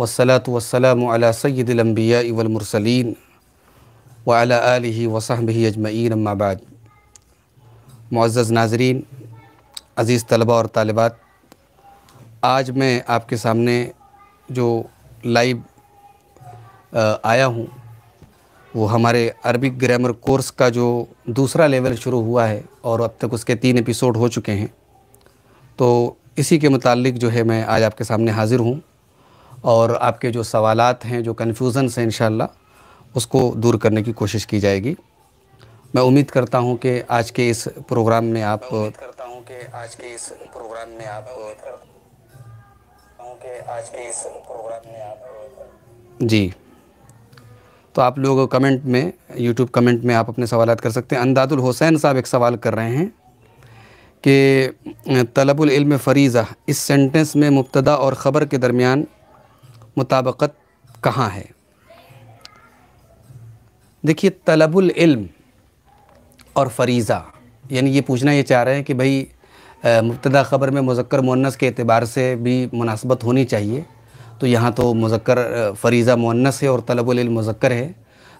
वसलात वसलाम सैदलम्बिया इवलमरसलिन वाल वसाहब अजमैन अम्माबाद मुआज़ नाजरीन अज़ीज़ तलबा और तालबात आज मैं आपके सामने जो लाइव आया हूँ वो हमारे अरबिक ग्रामर कोर्स का जो दूसरा लेवल शुरू हुआ है और अब तक उसके तीन एपिसोड हो चुके हैं तो इसी के मुतालिक जो है मैं आज आपके सामने हाज़िर हूँ और आपके जो सवालात हैं जो कन्फ्यूज़न्स हैं इन उसको दूर करने की कोशिश की जाएगी मैं उम्मीद करता हूं कि आज के इस प्रोग्राम में आप उम्मीद करता हूं कि आज के इस प्रोग्राम में आप आज के इस प्रोग्राम में आप जी तो आप लोग कमेंट में यूट्यूब कमेंट में आप अपने सवाल कर सकते हैं अंदादुल हुसैन साहब एक सवाल कर रहे हैं कि तलबुल इल्म फरीज़ा इस सेंटेंस में मुबतदा और ख़बर के दरमियान मुताबकत कहाँ है देखिए तलबुल इल्म और फरीज़ा यानी ये पूछना ये चाह रहे हैं कि भाई मुबतदा ख़बर में मुजक्र मुनस के अतबार से भी मुनासबत होनी चाहिए तो यहाँ तो मुजक्र फरीज़ा मुन्नस है और तलबुल मुजक्र है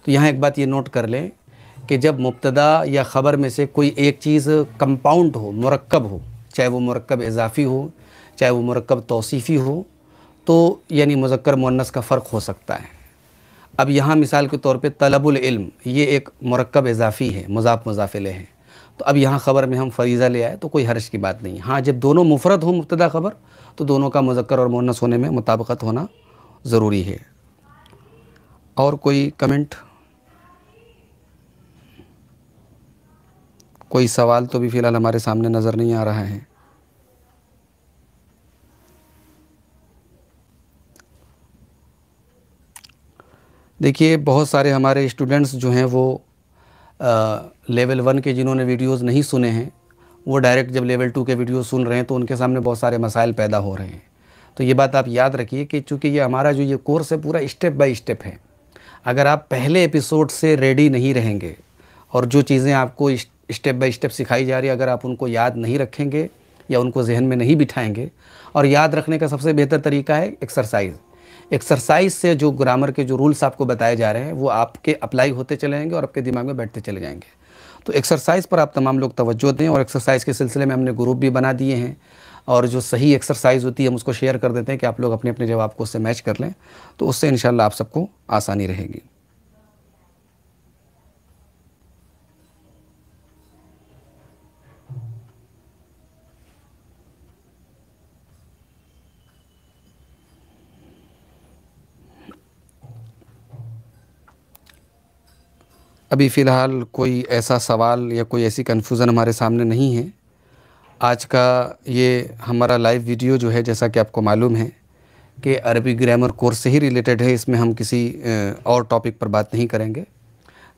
तो यहाँ एक बात ये नोट कर लें कि जब मुबतदा या ख़बर में से कोई एक चीज़ कंपाउंड हो मरकब हो चाहे वो मरकब इजाफ़ी हो चाहे वो मरकब तोसीफ़ी हो तो यानी मुजक्र मुन्नस का फ़र्क हो सकता है अब यहाँ मिसाल के तौर पे तलबुल इल्म ये एक मरकब इजाफ़ी है मजाफ मजाफिले हैं तो अब यहाँ ख़बर में हम फरीज़ा ले आए तो कोई हर्ज की बात नहीं हाँ जब दोनों मुफरत हों मुबतदा ख़बर तो दोनों का मुजक्र और मुन्नस होने में मुताबकत होना ज़रूरी है और कोई कमेंट कोई सवाल तो भी फ़िलहाल हमारे सामने नज़र नहीं आ रहा है देखिए बहुत सारे हमारे स्टूडेंट्स जो हैं वो आ, लेवल वन के जिन्होंने वीडियोस नहीं सुने हैं वो डायरेक्ट जब लेवल टू के वीडियो सुन रहे हैं तो उनके सामने बहुत सारे मसाइल पैदा हो रहे हैं तो ये बात आप याद रखिए कि चूँकि ये हमारा जो ये कोर्स है पूरा स्टेप बाय स्टेप है अगर आप पहले एपिसोड से रेडी नहीं रहेंगे और जो चीज़ें आपको स्टेप बाय स्टेप सिखाई जा रही है अगर आप उनको याद नहीं रखेंगे या उनको जहन में नहीं बिठाएंगे और याद रखने का सबसे बेहतर तरीका है एक्सरसाइज एक्सरसाइज से जो ग्रामर के जो रूल्स आपको बताए जा रहे हैं वो आपके अप्लाई होते चले जाएंगे और आपके दिमाग में बैठते चले जाएंगे तो एक्सरसाइज पर आप तमाम लोग तवज्जो दें और एक्सरसाइज के सिलसिले में हमने ग्रुप भी बना दिए हैं और जो सही एक्सरसाइज होती है हम उसको शेयर कर देते हैं कि आप लोग अपने अपने जवाब को उससे मैच कर लें तो उससे इन आप सबको आसानी रहेगी अभी फ़िलहाल कोई ऐसा सवाल या कोई ऐसी कन्फ्यूज़न हमारे सामने नहीं है आज का ये हमारा लाइव वीडियो जो है जैसा कि आपको मालूम है कि अरबी ग्रामर कोर्स से ही रिलेटेड है इसमें हम किसी और टॉपिक पर बात नहीं करेंगे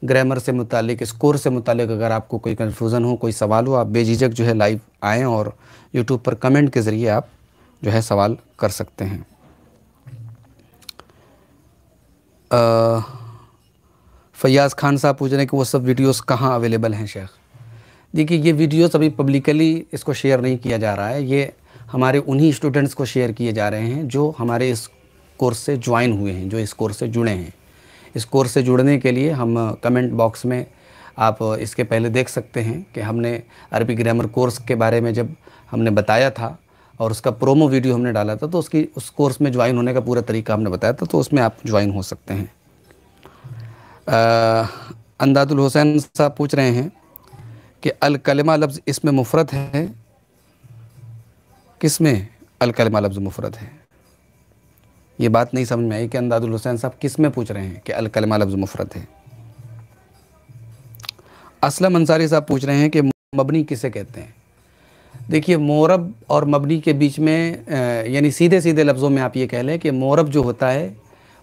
ग्रामर से मुतालिक इस कोर्स से मुतालिक अगर आपको कोई कन्फ्यूज़न हो कोई सवाल हो आप बेझिझक जो है लाइव आएँ और यूट्यूब पर कमेंट के ज़रिए आप जो है सवाल कर सकते हैं आ, फ़याज़ खान साहब पूछ रहे हैं कि वो सब वीडियोस कहाँ अवेलेबल हैं शेख देखिए ये वीडियोस अभी पब्लिकली इसको शेयर नहीं किया जा रहा है ये हमारे उन्हीं स्टूडेंट्स को शेयर किए जा रहे हैं जो हमारे इस कोर्स से ज्वाइन हुए हैं जो इस कोर्स से जुड़े हैं इस कोर्स से जुड़ने के लिए हम कमेंट बॉक्स में आप इसके पहले देख सकते हैं कि हमने अरबी ग्रामर कोर्स के बारे में जब हमने बताया था और उसका प्रोमो वीडियो हमने डाला था तो उसकी उस कोर्स में ज्वाइन होने का पूरा तरीका हमने बताया था तो उसमें आप ज्वाइन हो सकते हैं अंदादुल हुसैन साहब पूछ रहे हैं कि अलकलमा लफ्ज़ इसमें मुफरत है किस में कलमा लफ्ज़ मुफरत है ये बात नहीं समझ में आई कि अंदादुल हुसैन साहब किस में पूछ रहे हैं कि अलकलमा लफ्ज़ मुफरत है असलम अंसारी साहब पूछ रहे हैं कि मबनी किसे कहते हैं देखिए मोरब और मबनी के बीच में यानी सीधे सीधे लफ्ज़ों में आप ये कह लें कि मोरब जो होता है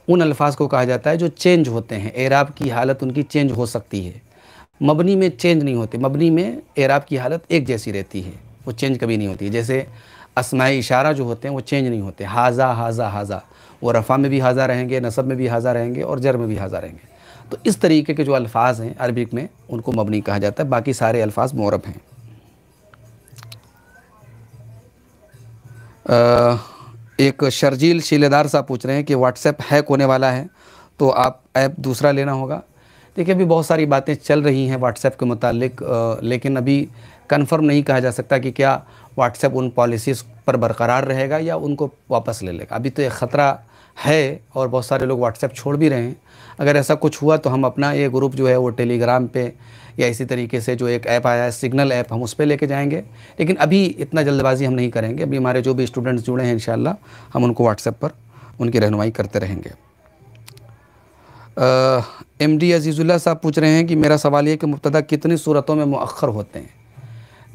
उन अल्फाज को कहा जाता है जो चेंज होते हैं एराब की हालत उनकी चेंज हो सकती है मबनी में चेंज नहीं होती मबनी में एराब की हालत एक जैसी रहती है वो चेंज कभी नहीं होती जैसे असमाय इशारा जो होते हैं वो चेंज नहीं होते हाजा हाजा हाजा वो रफ़ा में भी हाजा रहेंगे नसब में भी हाजा रहेंगे और जर में भी हाजा रहेंगे तो इस तरीके के जो अल्फाज हैं अरबिक में उनको मबनी कहा जाता है बाकी सारे अल्फाज मौरब हैं एक शर्जील शिलेदार साहब पूछ रहे हैं कि व्हाट्सएप हैक होने वाला है तो आप ऐप दूसरा लेना होगा देखिए अभी बहुत सारी बातें चल रही हैं व्हाट्सएप के मुतालिक लेकिन अभी कंफर्म नहीं कहा जा सकता कि क्या व्हाट्सएप उन पॉलिसीज़ पर बरकरार रहेगा या उनको वापस ले लेगा अभी तो एक ख़तरा है और बहुत सारे लोग व्हाट्सएप छोड़ भी रहे हैं अगर ऐसा कुछ हुआ तो हम अपना ये ग्रुप जो है वो टेलीग्राम पे या इसी तरीके से जो एक ऐप आया है सिग्नल ऐप हम उस पर लेके जाएंगे लेकिन अभी इतना जल्दबाजी हम नहीं करेंगे अभी हमारे जो भी स्टूडेंट्स जुड़े हैं इन हम उनको व्हाट्सएप पर उनकी रहनुमाई करते रहेंगे एम डी अजीज़ुल्ला साहब पूछ रहे हैं कि मेरा सवाल ये कि मुबतदा कितनी सूरतों में मौखर होते हैं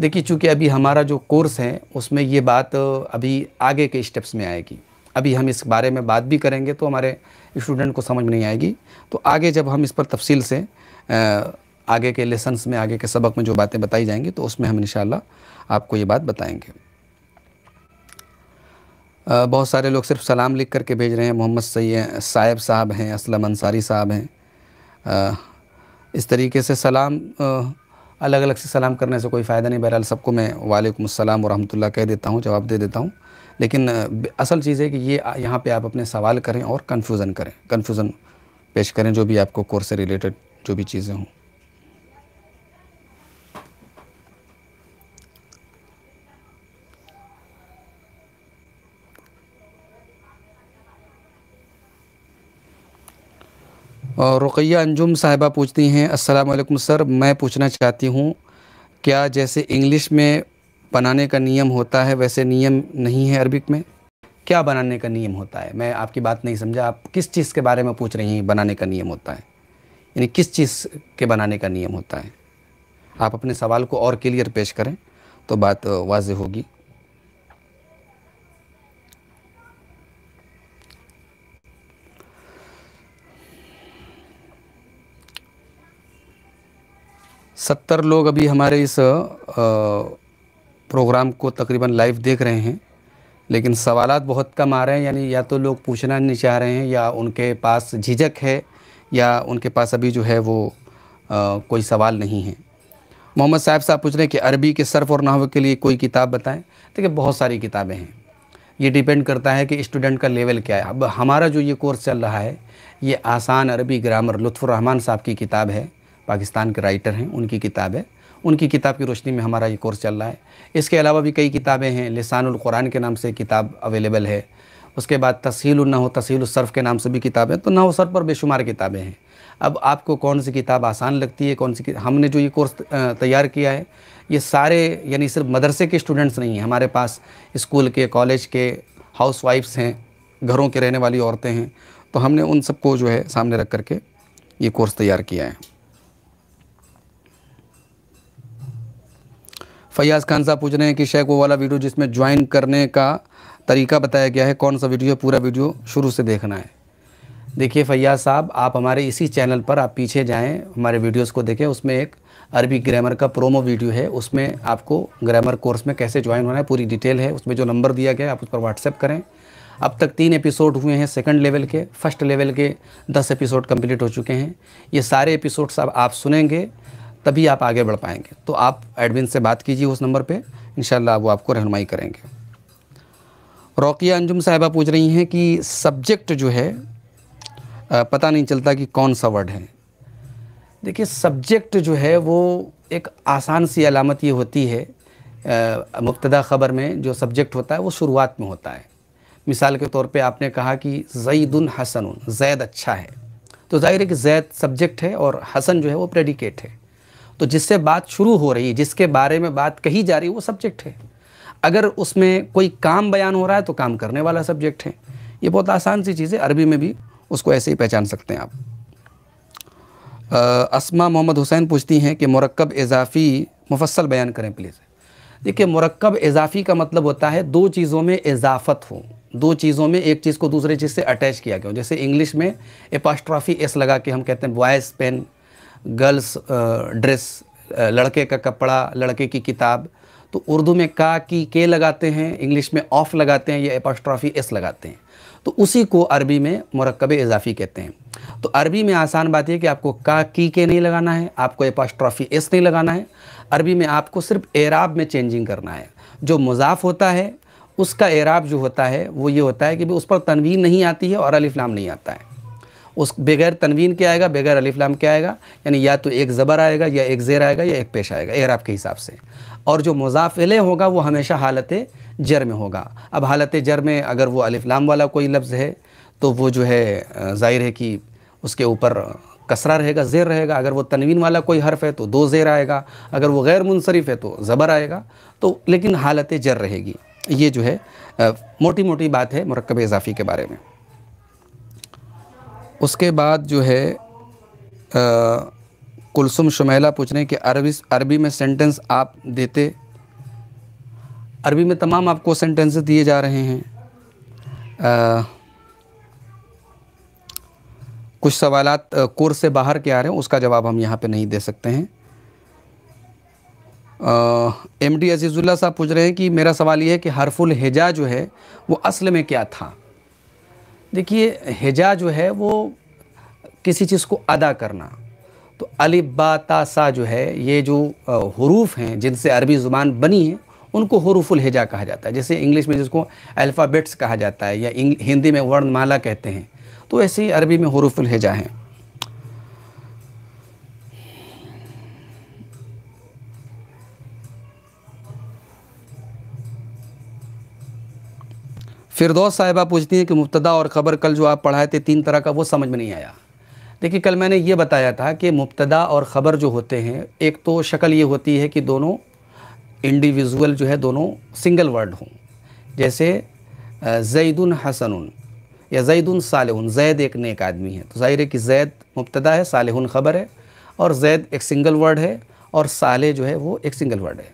देखिए चूँकि अभी हमारा जो कोर्स है उसमें ये बात अभी आगे के स्टेप्स में आएगी अभी हम इस बारे में बात भी करेंगे तो हमारे स्टूडेंट को समझ में नहीं आएगी तो आगे जब हम इस पर तफसील से आगे के लेसन्स में आगे के सबक में जो बातें बताई जाएंगी तो उसमें हम इन आपको ये बात बताएंगे बहुत सारे लोग सिर्फ सलाम लिख करके भेज रहे हैं मोहम्मद सैद साहेब साहब हैं असलम अंसारी साहब हैं इस तरीके से सलाम अलग अलग से सलाम करने से कोई फ़ायदा नहीं बहरहाल सबको मैं वालेकुम वरहमत वरहमतुल्लाह कह देता हूँ जवाब दे देता हूँ लेकिन असल चीज़ है कि ये यहाँ पे आप अपने सवाल करें और कन्फ्यूज़न करें कन्फ्यूज़न पेश करें जो भी आपको कोर्स से रिलेटेड जो भी चीज़ें हों और रुकैया अंजुम साहिबा पूछती हैं अस्सलाम वालेकुम सर मैं पूछना चाहती हूँ क्या जैसे इंग्लिश में बनाने का नियम होता है वैसे नियम नहीं है अरबिक में क्या बनाने का नियम होता है मैं आपकी बात नहीं समझा आप किस चीज़ के बारे में पूछ रही हैं बनाने का नियम होता है यानी किस चीज़ के बनाने का नियम होता है आप अपने सवाल को और क्लियर पेश करें तो बात वाज होगी सत्तर लोग अभी हमारे इस आ, प्रोग्राम को तकरीबन लाइव देख रहे हैं लेकिन सवाल बहुत कम आ रहे हैं यानी या तो लोग पूछना नहीं चाह रहे हैं या उनके पास झिझक है या उनके पास अभी जो है वो आ, कोई सवाल नहीं है मोहम्मद साहब साहब पूछ रहे हैं कि अरबी के सर्फ और नाव के लिए कोई किताब बताएं देखिए बहुत सारी किताबें हैं ये डिपेंड करता है कि स्टूडेंट का लेवल क्या है अब हमारा जो ये कोर्स चल रहा है ये आसान अरबी ग्रामर लुत्फ़ुर साहब की किताब है पाकिस्तान के राइटर हैं उनकी किताब है उनकी किताब की रोशनी में हमारा ये कोर्स चल रहा है इसके अलावा भी कई किताबें हैं लसानुलकुरान के नाम से किताब अवेलेबल है उसके बाद तसील हो तसील सरफ़ के नाम से भी किताबें तो नहो सर्फ पर बेशुमार किताबें हैं अब आपको कौन सी किताब आसान लगती है कौन सी हमने जो ये कोर्स तैयार किया है ये सारे यानी सिर्फ मदरसे के स्टूडेंट्स नहीं हैं हमारे पास स्कूल के कॉलेज के हाउस वाइफ्स हैं घरों के रहने वाली औरतें हैं तो हमने उन सबको जो है सामने रख कर के ये कोर्स तैयार किया है फयाज़ खान साहब पूछ रहे हैं कि शेख वो वाला वीडियो जिसमें ज्वाइन करने का तरीका बताया गया है कौन सा वीडियो है पूरा वीडियो शुरू से देखना है देखिए फैयाज साहब आप हमारे इसी चैनल पर आप पीछे जाएं हमारे वीडियोस को देखें उसमें एक अरबी ग्रामर का प्रोमो वीडियो है उसमें आपको ग्रामर कोर्स में कैसे ज्वाइन होना है पूरी डिटेल है उसमें जो नंबर दिया गया है आप उस पर व्हाट्सएप करें अब तक तीन एपिसोड हुए हैं सेकंड लेवल के फर्स्ट लेवल के दस एपिसोड कंप्लीट हो चुके हैं ये सारे एपिसोड्स अब आप सुनेंगे तभी आप आगे बढ़ पाएंगे तो आप एडमिन से बात कीजिए उस नंबर पर इन वो आपको रहनुमाई करेंगे रोकिया अंजुम साहिबा पूछ रही हैं कि सब्जेक्ट जो है पता नहीं चलता कि कौन सा वर्ड है देखिए सब्जेक्ट जो है वो एक आसान सी अलामत ये होती है मुबतदा ख़बर में जो सब्जेक्ट होता है वो शुरुआत में होता है मिसाल के तौर पे आपने कहा कि जईदन हसन जैद अच्छा है तो ज़ाहिर है कि जैद सब्जेक्ट है और हसन जो है वो प्रेडिकेट है तो जिससे बात शुरू हो रही है जिसके बारे में बात कही जा रही है वो सब्जेक्ट है अगर उसमें कोई काम बयान हो रहा है तो काम करने वाला सब्जेक्ट है ये बहुत आसान सी चीज़ है अरबी में भी उसको ऐसे ही पहचान सकते हैं आप आ, असमा मोहम्मद हुसैन पूछती हैं कि मरकब इजाफ़ी मुफसल बयान करें प्लीज़ देखिए मरकब इजाफ़ी का मतलब होता है दो चीज़ों में इजाफत हो दो चीज़ों में एक चीज़ को दूसरे चीज़ से अटैच किया गया हो जैसे इंग्लिश में एपास्ट्राफी एस लगा के हम कहते हैं बॉयज़ पेन गर्ल्स ड्रेस लड़के का कपड़ा लड़के की किताब तो उर्दू में का की के लगाते हैं इंग्लिश में ऑफ लगाते हैं या एपोस्ट्रॉफी एस लगाते हैं तो उसी को अरबी में मरकब इजाफी कहते हैं तो अरबी में आसान बात यह कि आपको का की के नहीं लगाना है आपको एपोस्ट्रॉफी एस नहीं लगाना है अरबी में आपको सिर्फ एराब में चेंजिंग करना है जो मुजाफ होता है उसका एराब जो होता है वो ये होता है कि उस पर तनवीन नहीं आती है और अलिफ्लाम नहीं आता है उस बगैर तनवीन के आएगा बगैर अलीफ़लाम के आएगा यानी या तो एक ज़बर आएगा या एक ज़ेर आएगा या एक पेश आएगा एयर आपके हिसाब से और जो मुजाफिले होगा वो हमेशा हालत जर में होगा अब हालत जर में अगर वो अलीफ़लाम वाला कोई लफ्ज़ है तो वो जो है ज़ाहिर है कि उसके ऊपर कसरा रहेगा ज़ेर रहेगा अगर वो तनवीन वाला कोई हर्फ है तो दो ज़ेर आएगा अगर वो गैर मुनसरफ है तो ज़बर आएगा तो लेकिन हालत जर रहेगी ये जो है मोटी मोटी बात है मरकब इजाफ़ी के बारे में उसके बाद जो है कुलसुम शुमेला हैं कि अरबी अरबी में सेंटेंस आप देते अरबी में तमाम आपको सेंटेंस दिए जा रहे हैं आ, कुछ सवाल कोर्स से बाहर के आ रहे हैं उसका जवाब हम यहाँ पे नहीं दे सकते हैं एम डी अजीज़ुल्ला साहब पूछ रहे हैं कि मेरा सवाल ये है कि हरफुल हिजा जो है वो असल में क्या था देखिए हिजा जो है वो किसी चीज़ को अदा करना तो अलिबा तासा जो है ये जो हरूफ हैं जिनसे अरबी ज़ुबान बनी है उनको हरूफुल हिजा कहा जाता है जैसे इंग्लिश में जिसको अल्फ़ाबेट्स कहा जाता है या हिंदी में वर्णमाला कहते हैं तो ऐसे ही अरबी में हरूफुल हिजा हैं फिरदौस साहिबा पूछती हैं कि मुबतदा और ख़बर कल जो आप पढ़ाए थे तीन तरह का वो समझ में नहीं आया देखिए कल मैंने ये बताया था कि मुबतदा और ख़बर जो होते हैं एक तो शक्ल ये होती है कि दोनों इंडिविजुअल जो है दोनों सिंगल वर्ड हों जैसे जैदुन हसन या जैदुन साल जैद एक नेक आदमी है तो ज़ाहिर है कि जैद मुबतदा है सालहन ख़बर है और जैद एक सिंगल वर्ड है और साले जो है वो एक सिंगल वर्ड है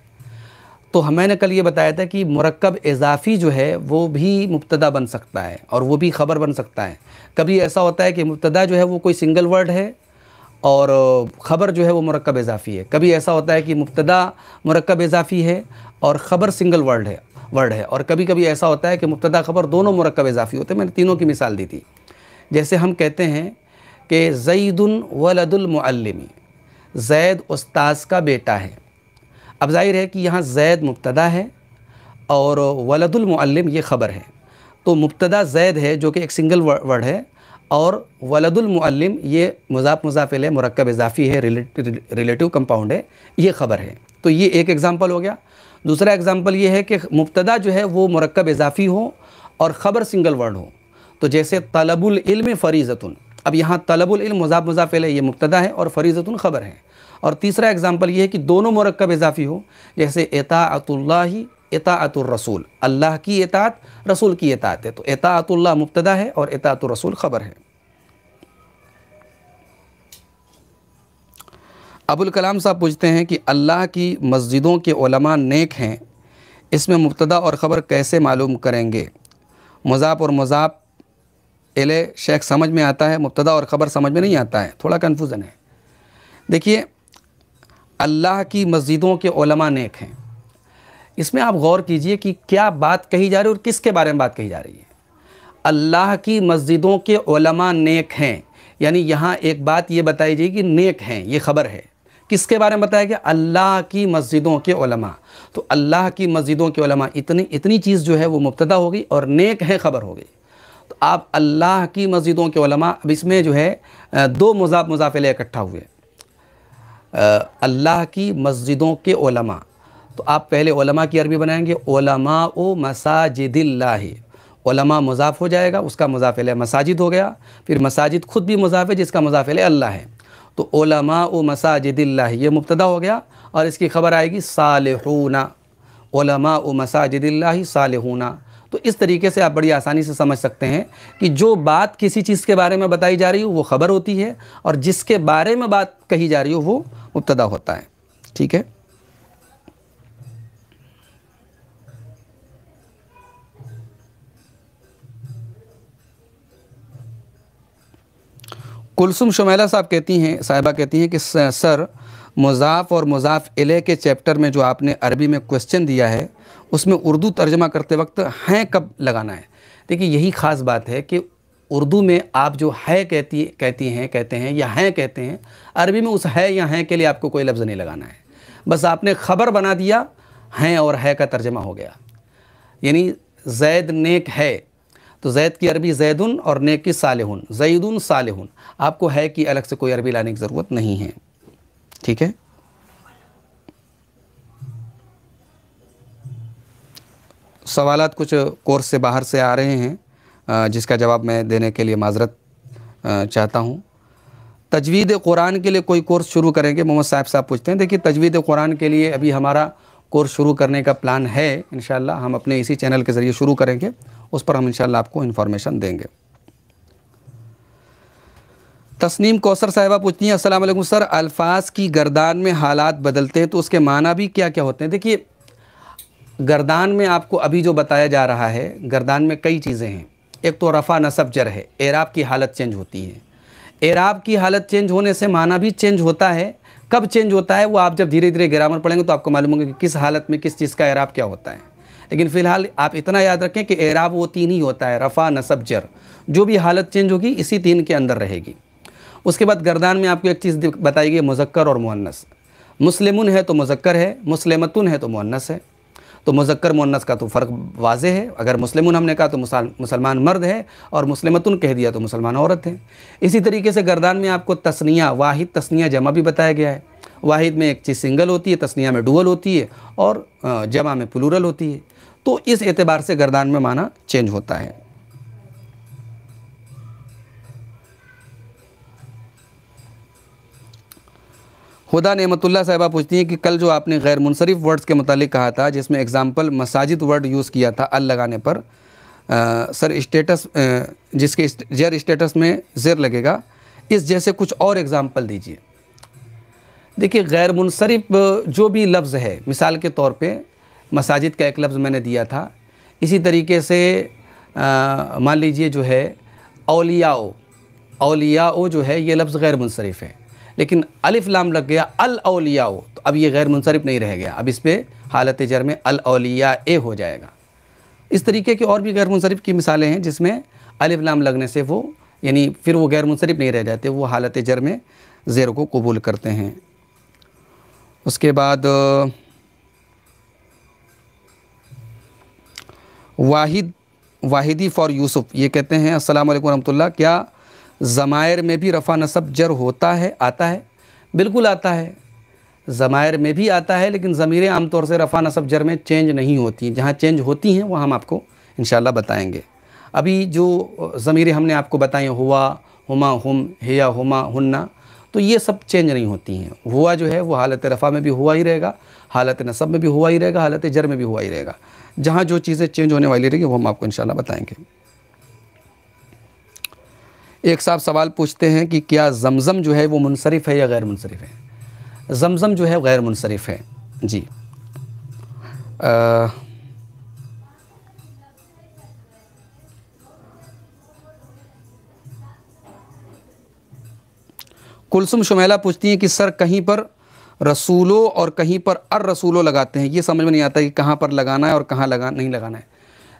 तो हमें कल ये बताया था कि मरकब इजाफ़ी जो है वो भी मुबतदा बन सकता है और वो भी ख़बर बन सकता है कभी ऐसा होता है कि मुबतदा जो है वो कोई सिंगल वर्ड है और ख़बर जो है वो मरकब इजाफ़ी है कभी ऐसा होता है कि मुबतदा मरकब इजाफ़ी है और ख़बर सिंगल वर्ड है वर्ड है और कभी कभी ऐसा होता है कि मुबतदा ख़बर दोनों मरकब इजाफ़ी होते हैं मैंने तीनों की मिसाल दी थी जैसे हम कहते हैं कि जईदुल वलदुलमी जैद उस्ताद का बेटा है अब जाहिर है कि यहाँ जैद मुबतदा है और वलदुलमअलम ये ख़बर है तो मुबतदा जैद है जो कि एक सिंगल वर्ड है और वलदुलमअलम ये मजाफ मुजाफिल है मरकब इजाफ़ी है रिलेटिव कंपाउंड है ये ख़बर है तो ये एक एग्ज़ाम्पल हो गया दूसरा एग्ज़ाम्पल ये है कि मुबतदा जो है वो मरकब इजाफ़ी हो और ख़बर सिंगल वर्ड हो तो जैसे तलबुल इल्म फ़रीज़तुन अब यहाँ तलबुल इल्म मजाफिल है ये मुबतदा है और फ़रीज़तुन ख़बर है और तीसरा एग्ज़ाम्पल ये है कि दोनों मरकब इजाफी हो जैसे एतातुल्ला रसूल अल्लाह की एतात रसूल की एतात है तो एतातुल्ला मुबतदा है और रसूल ख़बर है अबुल कलाम साहब पूछते हैं कि अल्लाह की मस्जिदों के ओलमा नेक हैं इसमें मुबतदा और ख़बर कैसे मालूम करेंगे मजाप और मजाप एले शेख समझ में आता है मुबतदा और ख़बर समझ में नहीं आता है थोड़ा कन्फ्यूज़न है देखिए अल्लाह की मस्जिदों के ओलमा नेक हैं इसमें आप गौर कीजिए कि क्या बात कही जा रही है और किसके बारे में बात कही जा रही है अल्लाह की मस्जिदों के ओलमा नेक हैं यानी यहाँ एक बात ये बताई जाएगी कि नेक हैं ये खबर है किसके बारे में बताया गया अल्लाह की मस्जिदों के ओलमा तो अल्लाह की मस्जिदों के ओलमा इतनी इतनी चीज़ जो है वो मुबतदा होगी और नेक हैं खबर हो गई तो आप अल्लाह की मस्जिदों के ओलमा अब इसमें जो है दो मजाफ मुजाफिले इकट्ठा हुए अल्लाह की मस्जिदों के ओलमा तो आप पहले ओलमा की अरबी बनाएंगे ओलमा ओ मसाजिदिल्लाही ओलमा मुजाफ हो जाएगा उसका मुजाफिल मसाजिद हो गया फिर मसाजिद खुद भी मुजाफ है जिसका मुजाफिल अल्लाह है तो ओलमा ओ मसाजिदिल्लाही ये मुबतदा हो गया और इसकी खबर आएगी सालहूना ओलमा ओ मसाजिदिल्लाही सालहूना तो इस तरीके से आप बड़ी आसानी से समझ सकते हैं कि जो बात किसी चीज़ के बारे में बताई जा रही हो वो ख़बर होती है और जिसके बारे में बात कही जा रही हो वो मुबतदा होता है ठीक है कुलसुम शुमैला साहब कहती हैं साहिबा कहती हैं कि सर मुजाफ़ और मुजाफ़ इले के चैप्टर में जो आपने अरबी में क्वेश्चन दिया है उसमें उर्दू तर्जमा करते वक्त हैं कब लगाना है देखिए यही ख़ास बात है कि उर्दू में आप जो है कहती कहती हैं कहते हैं या हैं कहते हैं अरबी में उस है या हैं के लिए आपको कोई लफ्ज़ नहीं लगाना है बस आपने ख़बर बना दिया हैं और है का तर्जमा हो गया यानी जैद नेक है तो जैद की अरबी जैदन और नेक की सालहन उन सालहन आपको है कि अलग से कोई अरबी लाने की ज़रूरत नहीं है ठीक है सवालत कुछ कोर्स से बाहर से आ रहे हैं जिसका जवाब मैं देने के लिए माजरत चाहता हूँ तजवीद कुरान के लिए कोई कोर्स शुरू करेंगे मोहम्मद साहब साहब पूछते हैं देखिए तजवीद कुरान के लिए अभी हमारा कोर्स शुरू करने का प्लान है इन हम अपने इसी चैनल के ज़रिए शुरू करेंगे उस पर हम इन आपको इन्फॉर्मेशन देंगे तस्नीम कौसर साहिबा पूछती हैं असल सर अल्फाज की गर्दान में हालात बदलते हैं तो उसके माना भी क्या क्या होते हैं देखिए गर्दान में आपको अभी जो बताया जा रहा है गर्दान में कई चीज़ें हैं एक तो रफ़ा नसब जर है एराब की हालत चेंज होती है एराब की हालत चेंज होने से माना भी चेंज होता है कब चेंज होता है वो आप जब धीरे धीरे ग्रामर पढ़ेंगे तो आपको मालूम होगा कि किस हालत में किस चीज़ का एराब क्या होता है लेकिन फ़िलहाल आप इतना याद रखें कि एराब वो तीन ही होता है रफ़ा नसब जर जो भी हालत चेंज होगी इसी तीन के अंदर रहेगी उसके बाद गर्दान में आपको एक चीज़ बताई गई मुजक्कर और मुन्नस मुस्लिम है तो मुजक्कर है मुस्लिमतुन है तो मुन्नस है तो मुजक्कर मुन्नस का तो फ़र्क वाज है अगर मुस्लिम हमने कहा तो मुसलमान मर्द है और मुस्लिमतन कह दिया तो मुसलमान औरत है इसी तरीके से गर्दान में आपको तस्निया वाहिद तस्निया जमा भी बताया गया है वाहिद में एक चीज़ सिंगल होती है तस्निया में डुअल होती है और जमा में प्लूरल होती है तो इस एतबार से गर्दान में माना चेंज होता है खुदा नमतुल्ला साहबा पूछती हैं कि कल जो आपने गैर मुनसरफ वर्ड्स के मतलब कहा था जिसमें एग्ज़ाम्पल मसाजिद वर्ड यूज़ किया था अल लगाने पर आ, सर स्टेटस जिसके जेर स्टेटस में जेर लगेगा इस जैसे कुछ और एग्ज़ाम्पल दीजिए देखिए गैर मुनसरफ जो भी लफ्ज़ है मिसाल के तौर पे मसाजिद का एक लफ्ज़ मैंने दिया था इसी तरीके से मान लीजिए जो है अलियाओ अलियाओ जो है ये लफ्ज़ गैर मुनसरफ है लेकिन अलिफ लाम लग गया अल अलियाओ तो अब ये गैर मुनसरफ नहीं रह गया अब इस पर हालत जर में अल अलिया ए हो जाएगा इस तरीके की और भी गैर मुनसरफ की मिसालें हैं जिसमें अलिफ लाम लगने से वो यानी फिर वो गैर मुनसरफ नहीं रह जाते वो हालत जर में ज़ेर को कबूल करते हैं उसके बाद वाहिद वाहिदी फ़ॉर यूसुफ़ ये कहते हैं असल वरम्ह क्या ज़मायर में भी रफ़ा नसब जर होता है आता है बिल्कुल आता है ज़मायर में भी आता है लेकिन ज़मीरें आमतौर से रफ़ा नसब जर में चेंज नहीं होती जहाँ चेंज होती हैं वह हम आपको इन बताएंगे अभी जो ज़मीरें हमने आपको बताई हुआ हुमा हम हेया हुमा हुन्ना तो ये सब चेंज नहीं होती हैं हुआ जो है वो हालत रफ़ा में भी हुआ ही रहेगा हालत नसब में भी हुआ ही रहेगा हालत जर में भी हुआ ही रहेगा जहाँ जो चीज़ें चेंज होने वाली रहेगी वो हम आपको इन बताएँगे एक साहब सवाल पूछते हैं कि क्या जमज़म जो है वो मुनसरफ है या गैर मुनसरफ है जमज़म जो है गैर मुनसरफ है जी आ, कुलसुम शुमेला पूछती हैं कि सर कहीं पर रसूलों और कहीं पर अर रसूलों लगाते हैं ये समझ में नहीं आता कि कहाँ पर लगाना है और कहाँ लगा नहीं लगाना है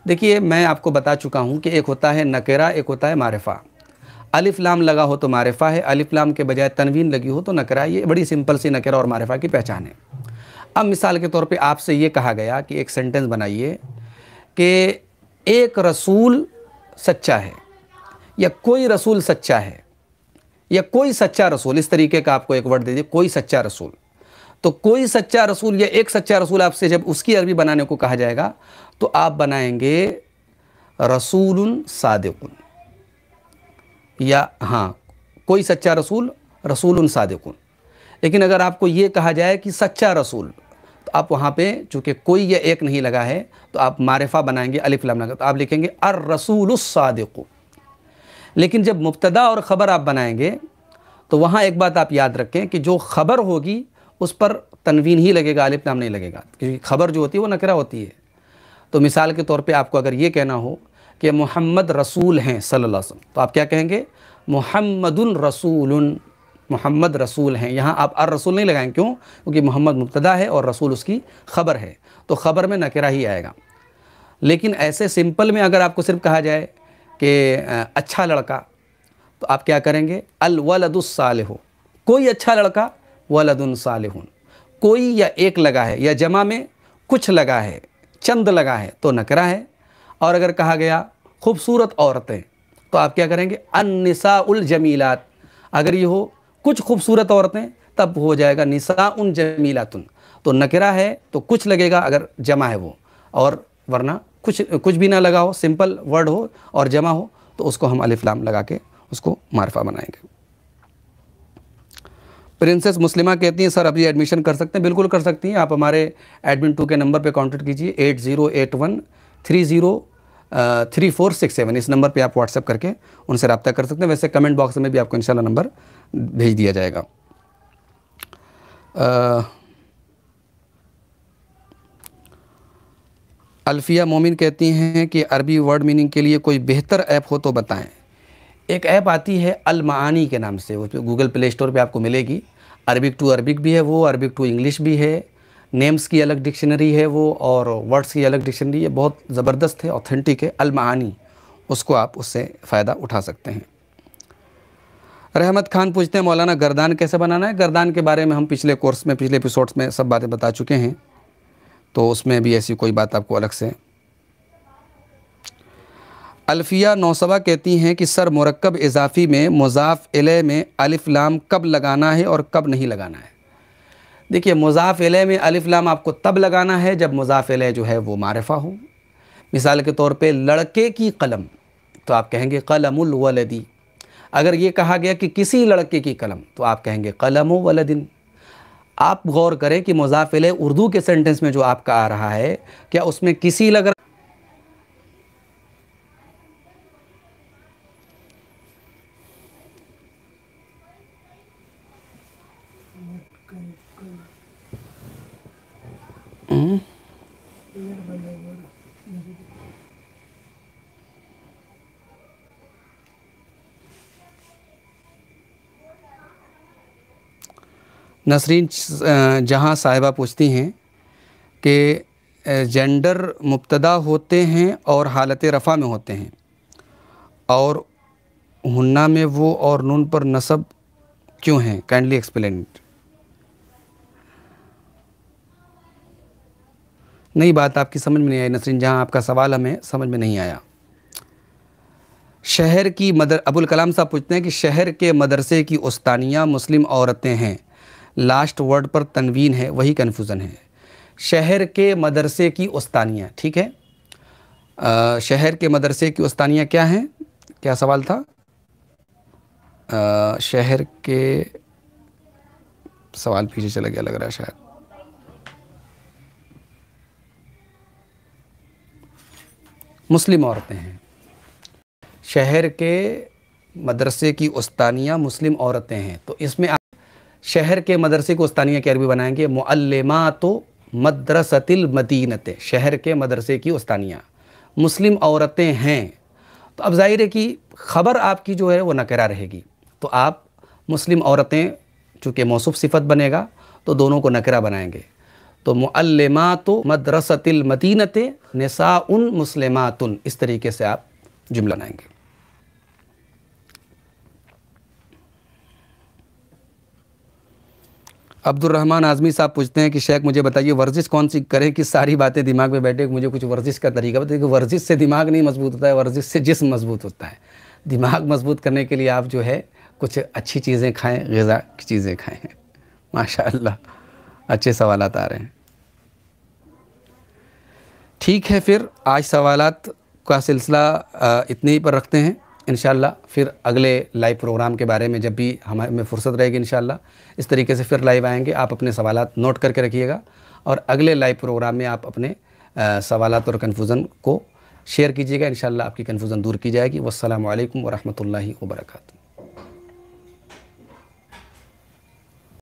देखिए मैं आपको बता चुका हूँ कि एक होता है नकेरा एक होता है मारफ़ा अलिफ लाम लगा हो तो मारफा है अलिफ लाम के बजाय तनवीन लगी हो तो नकरा ये बड़ी सिंपल सी नकरा और मारफा की पहचान है अब मिसाल के तौर पे आपसे ये कहा गया कि एक सेंटेंस बनाइए कि एक रसूल सच्चा है या कोई रसूल सच्चा है या कोई सच्चा रसूल इस तरीके का आपको एक वर्ड दे दिए कोई सच्चा रसूल तो कोई सच्चा रसूल या एक सच्चा रसूल आपसे जब उसकी अरबी बनाने को कहा जाएगा तो आप बनाएंगे रसूल सादिकुन या हाँ कोई सच्चा रसूल रसूल उन सादिकुन लेकिन अगर आपको ये कहा जाए कि सच्चा रसूल तो आप वहाँ पे चूँकि कोई यह एक नहीं लगा है तो आप मारिफा बनाएंगे अलिफ लाम लगा तो आप लिखेंगे अर रसूल सादिकु लेकिन जब मुबतदा और ख़बर आप बनाएंगे तो वहाँ एक बात आप याद रखें कि जो ख़बर होगी उस पर तनवीन ही लगेगा अलिफ नाम नहीं लगेगा क्योंकि खबर जो होती है वो नकरा होती है तो मिसाल के तौर पे आपको अगर ये कहना हो कि मोहम्मद रसूल हैं सल्लल्लाहु अलैहि वसल्लम तो आप क्या कहेंगे मोहम्मद रसूल मोहम्मद रसूल हैं यहाँ आप अर रसूल नहीं लगाएंगे क्यों क्योंकि मोहम्मद मुबतदा है और रसूल उसकी खबर है तो ख़बर में नकरा ही आएगा लेकिन ऐसे सिंपल में अगर आपको सिर्फ कहा जाए कि अच्छा लड़का तो आप क्या करेंगे अल वलदुस्साल कोई अच्छा लड़का वलदन कोई या एक लगा है या जमा में कुछ लगा है चंद लगा है तो नकरा है और अगर कहा गया खूबसूरत औरतें तो आप क्या करेंगे अनसा उल जमीलात अगर ये हो कुछ खूबसूरत औरतें तब हो जाएगा निसा उन जमीलात तो नकरा है तो कुछ लगेगा अगर जमा है वो और वरना कुछ कुछ भी ना लगा हो सिंपल वर्ड हो और जमा हो तो उसको हम अलिफ्लाम लगा के उसको मारफा बनाएंगे प्रिंसेस मुस्लिमा कहती हैं सर अभी एडमिशन कर सकते हैं बिल्कुल कर सकती हैं आप हमारे एडमिन टू के नंबर पे कांटेक्ट कीजिए eight zero eight one three zero three four six seven इस नंबर पे आप व्हाट्सअप करके उनसे रबता कर सकते हैं वैसे कमेंट बॉक्स में भी आपको इंशाल्लाह नंबर भेज दिया जाएगा आ, अल्फिया मोमिन कहती हैं कि अरबी वर्ड मीनिंग के लिए कोई बेहतर ऐप हो तो बताएं एक ऐप आती है अलमानी के नाम से वो गूगल प्ले स्टोर पर आपको मिलेगी अरबिक टू अरबिक भी है वो अरबिक टू इंग्लिश भी है नेम्स की अलग डिक्शनरी है वो और वर्ड्स की अलग डिक्शनरी है बहुत ज़बरदस्त है ऑथेंटिक है अलमानी उसको आप उससे फ़ायदा उठा सकते हैं रहमत खान पूछते हैं मौलाना गर्दान कैसे बनाना है गर्दान के बारे में हम पिछले कोर्स में पिछले एपिसोड्स में सब बातें बता चुके हैं तो उसमें भी ऐसी कोई बात आपको अलग से अल्फिया नौसवा कहती हैं कि सर मरकब इजाफ़ी में मुजाफ़ इले में अलिफ़ लाम कब लगाना है और कब नहीं लगाना है देखिए मुजाफिल में अलिफ्लाम आपको तब लगाना है जब मुजाफिल जो है वो मारफा हो मिसाल के तौर पे लड़के की कलम तो आप कहेंगे कलम वलदी अगर ये कहा गया कि किसी लड़के की कलम तो आप कहेंगे कलम वलदिन आप गौर करें कि मुजाफिल उर्दू के सेंटेंस में जो आपका आ रहा है क्या उसमें किसी लग रहा नसरीन जहां साहिबा पूछती हैं कि जेंडर मुबतदा होते हैं और हालत रफ़ा में होते हैं और हन्ना में वो और नून पर नसब क्यों हैं काइंडली एक्सप्लेन नई बात आपकी समझ में नहीं आई नसरीन जहां आपका सवाल हमें समझ में नहीं आया शहर की मदर अबुल कलाम साहब पूछते हैं कि शहर के मदरसे की उस्तानियाँ मुस्लिम औरतें हैं लास्ट वर्ड पर तनवीन है वही कन्फ्यूज़न है शहर के मदरसे की उस्तानियाँ ठीक है आ, शहर के मदरसे की उस्तानियाँ क्या हैं क्या सवाल था आ, शहर के सवाल पीछे चला गया लग रहा है शायद मुस्लिम औरतें हैं शहर के मदरसे की उस्तानियाँ मुस्लिम औरतें हैं तो इसमें शहर के मदरसे को उस्तानिया की अरबी बनाएंगे मोलमा तो मदरसतिल मदीनत शहर के मदरसे की उस्तानिया मुस्लिम औरतें हैं तो अब जाहिर है कि ख़बर आपकी जो है वो नकरा रहेगी तो आप मुस्लिम औरतें चूँकि मौसु सिफत बनेगा तो दोनों को नकरा बनाएंगे तो मल्लमा तो मदरसतिल मदीनत नसा उन मुसलमातन इस तरीके से आप जुमला बनाएंगे अब्दुलरहमान आज़मी साहब पूछते हैं कि शेख मुझे बताइए वर्जिश कौन सी करें कि सारी बातें दिमाग में बैठे मुझे कुछ वर्जिश का तरीका बताइए वर्जिश से दिमाग नहीं मजबूत होता है वर्जिश से जिसम मजबूत होता है दिमाग मजबूत करने के लिए आप जो है कुछ अच्छी चीज़ें खाएँ गज़ा की चीज़ें खाएँ माशा अच्छे सवाल आ रहे हैं ठीक है फिर आज सवाल का सिलसिला इतने ही पर रखते हैं इन फिर अगले लाइव प्रोग्राम के बारे में जब भी हमारे में फुर्सत रहेगी इन इस तरीके से फिर लाइव आएंगे आप अपने सवाल नोट करके रखिएगा और अगले लाइव प्रोग्राम में आप अपने सवाल और कन्फ्यूज़न को शेयर कीजिएगा इन आपकी कन्फ्यूज़न दूर की जाएगी वालकम वरहमल वर्का